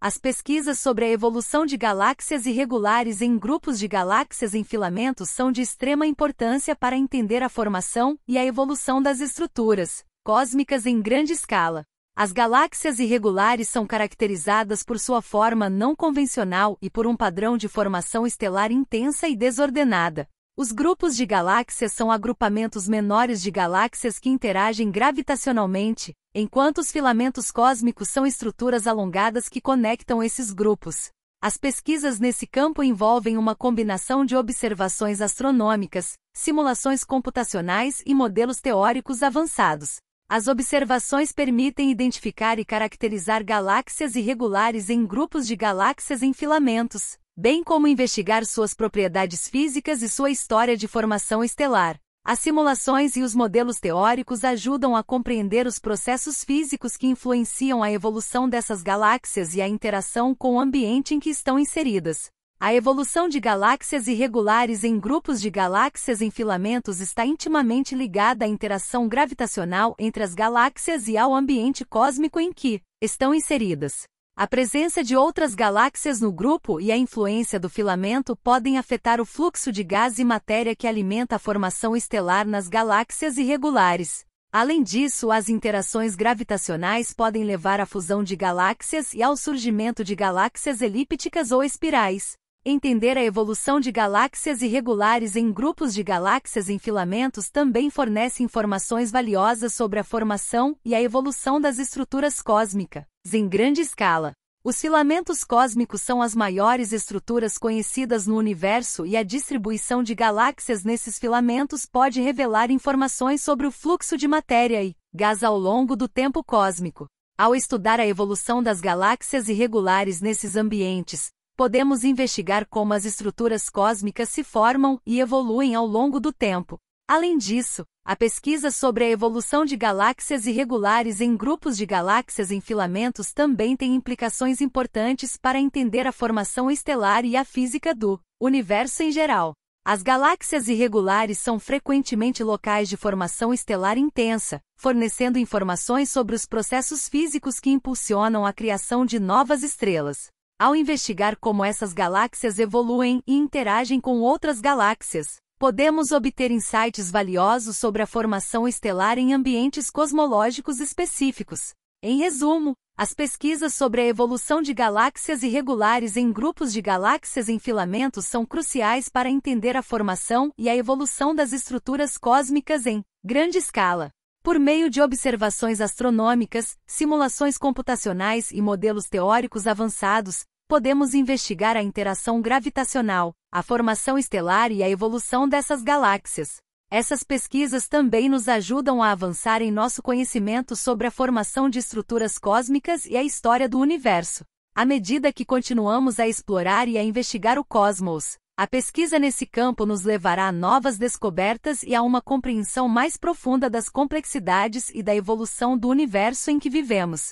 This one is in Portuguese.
As pesquisas sobre a evolução de galáxias irregulares em grupos de galáxias em filamentos são de extrema importância para entender a formação e a evolução das estruturas cósmicas em grande escala. As galáxias irregulares são caracterizadas por sua forma não convencional e por um padrão de formação estelar intensa e desordenada. Os grupos de galáxias são agrupamentos menores de galáxias que interagem gravitacionalmente, enquanto os filamentos cósmicos são estruturas alongadas que conectam esses grupos. As pesquisas nesse campo envolvem uma combinação de observações astronômicas, simulações computacionais e modelos teóricos avançados. As observações permitem identificar e caracterizar galáxias irregulares em grupos de galáxias em filamentos, bem como investigar suas propriedades físicas e sua história de formação estelar. As simulações e os modelos teóricos ajudam a compreender os processos físicos que influenciam a evolução dessas galáxias e a interação com o ambiente em que estão inseridas. A evolução de galáxias irregulares em grupos de galáxias em filamentos está intimamente ligada à interação gravitacional entre as galáxias e ao ambiente cósmico em que estão inseridas. A presença de outras galáxias no grupo e a influência do filamento podem afetar o fluxo de gás e matéria que alimenta a formação estelar nas galáxias irregulares. Além disso, as interações gravitacionais podem levar à fusão de galáxias e ao surgimento de galáxias elípticas ou espirais. Entender a evolução de galáxias irregulares em grupos de galáxias em filamentos também fornece informações valiosas sobre a formação e a evolução das estruturas cósmicas em grande escala. Os filamentos cósmicos são as maiores estruturas conhecidas no universo e a distribuição de galáxias nesses filamentos pode revelar informações sobre o fluxo de matéria e gás ao longo do tempo cósmico. Ao estudar a evolução das galáxias irregulares nesses ambientes, podemos investigar como as estruturas cósmicas se formam e evoluem ao longo do tempo. Além disso, a pesquisa sobre a evolução de galáxias irregulares em grupos de galáxias em filamentos também tem implicações importantes para entender a formação estelar e a física do universo em geral. As galáxias irregulares são frequentemente locais de formação estelar intensa, fornecendo informações sobre os processos físicos que impulsionam a criação de novas estrelas. Ao investigar como essas galáxias evoluem e interagem com outras galáxias, podemos obter insights valiosos sobre a formação estelar em ambientes cosmológicos específicos. Em resumo, as pesquisas sobre a evolução de galáxias irregulares em grupos de galáxias em filamentos são cruciais para entender a formação e a evolução das estruturas cósmicas em grande escala. Por meio de observações astronômicas, simulações computacionais e modelos teóricos avançados, podemos investigar a interação gravitacional, a formação estelar e a evolução dessas galáxias. Essas pesquisas também nos ajudam a avançar em nosso conhecimento sobre a formação de estruturas cósmicas e a história do universo. À medida que continuamos a explorar e a investigar o cosmos, a pesquisa nesse campo nos levará a novas descobertas e a uma compreensão mais profunda das complexidades e da evolução do universo em que vivemos.